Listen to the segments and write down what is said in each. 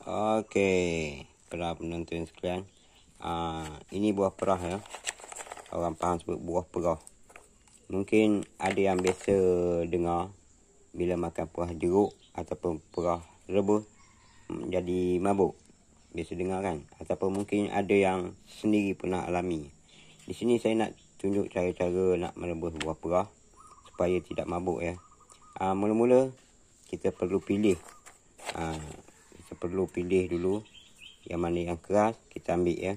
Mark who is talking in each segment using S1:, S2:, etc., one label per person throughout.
S1: Okey, para penonton sekalian. Uh, ini buah perah ya. Orang paham sebut buah perah. Mungkin ada yang biasa dengar bila makan buah jeruk ataupun perah rebus hmm, jadi mabuk. Biasa dengar kan? Atau mungkin ada yang sendiri pernah alami. Di sini saya nak tunjuk cara-cara nak merebus buah perah supaya tidak mabuk ya. Uh, mula-mula kita perlu pilih ah, perlu pilih dulu yang mana yang keras kita ambil ya.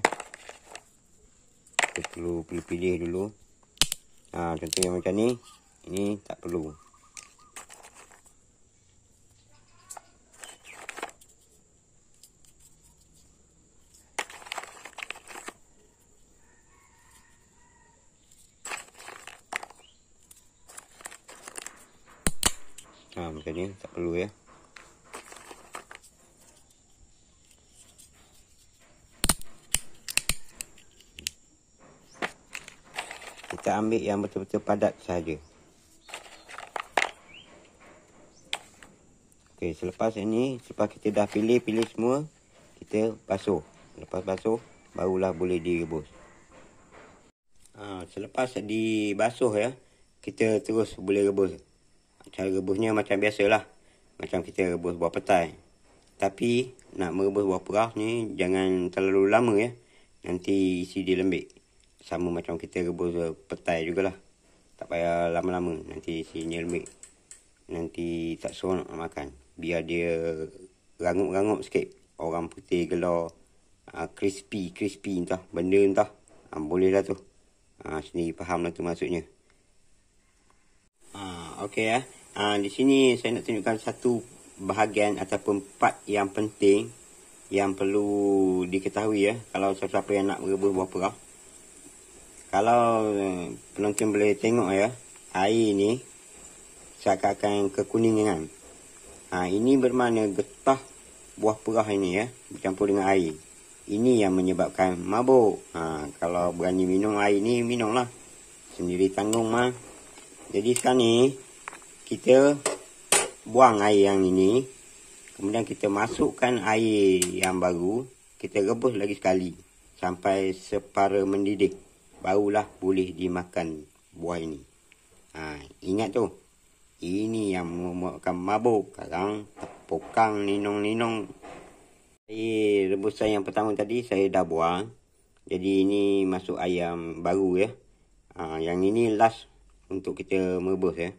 S1: Kita perlu pilih-pilih dulu. Ha, contoh yang macam ni, ini tak perlu. Ha, macam ni tak perlu ya. kita ambil yang betul-betul padat saja. Okey, selepas ini, selepas kita dah pilih-pilih semua, kita basuh. Lepas basuh, barulah boleh direbus. Ha, selepas dibasuh ya, kita terus boleh rebus. Cara rebusnya macam biasalah. Macam kita rebus buah petai. Tapi nak merebus buah perah ni jangan terlalu lama ya. Nanti isi dia lembik sama macam kita rebus eh, petai jugalah. Tak payah lama-lama. Nanti si nyelmik. Nanti tak suruh nak makan. Biar dia rangup-rangup sikit. Orang putih gelar. Uh, ah, crispy, crispy entah. Benda entah. Uh, ah, boleh lah tu. Uh, sendiri faham lah tu maksudnya. uh, okay ya. Uh. Uh, di sini saya nak tunjukkan satu bahagian ataupun part yang penting yang perlu diketahui ya kalau sesiapa yang nak merebus buah perah kalau eh, penonton boleh tengok ya, air ini seakan-akan kekuningan. Ah ha, ini bermakna getah buah perah ini ya bercampur dengan air. Ini yang menyebabkan mabuk. Ha, kalau berani minum air ini, minumlah. Sendiri tanggung mah. Jadi sekarang ni, kita buang air yang ini. Kemudian kita masukkan air yang baru. Kita rebus lagi sekali. Sampai separa mendidih barulah boleh dimakan buah ini. Ha, ingat tu. Ini yang membuatkan mabuk. Sekarang tepukang ninong-ninong. Saya rebusan yang pertama tadi saya dah buang. Jadi ini masuk ayam baru ya. Ha, yang ini last untuk kita merebus ya.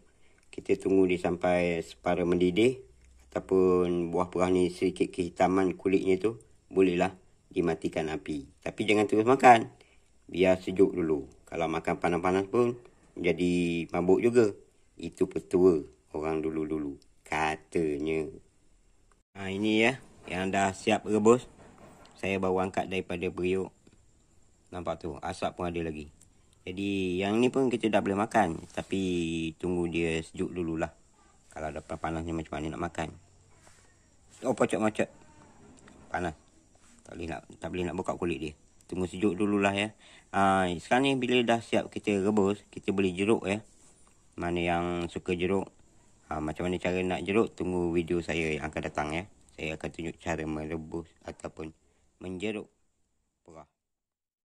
S1: Kita tunggu dia sampai separa mendidih. Ataupun buah perah ni sedikit kehitaman kulitnya tu. Bolehlah dimatikan api. Tapi jangan terus makan biar sejuk dulu. Kalau makan panas-panas pun jadi mabuk juga. Itu petua orang dulu-dulu katanya. Ha, ini ya yang dah siap rebus. Saya baru angkat daripada periuk. Nampak tu asap pun ada lagi. Jadi yang ni pun kita dah boleh makan. Tapi tunggu dia sejuk dululah. Kalau ada panas-panas ni macam mana nak makan. Oh pocok-pocok. Panas. Tak boleh nak, tak boleh nak buka kulit dia. Tunggu sejuk dululah ya. Ha, sekarang ni bila dah siap kita rebus, kita boleh jeruk ya. Mana yang suka jeruk. Ha, macam mana cara nak jeruk, tunggu video saya yang akan datang ya. Saya akan tunjuk cara merebus ataupun menjeruk perah.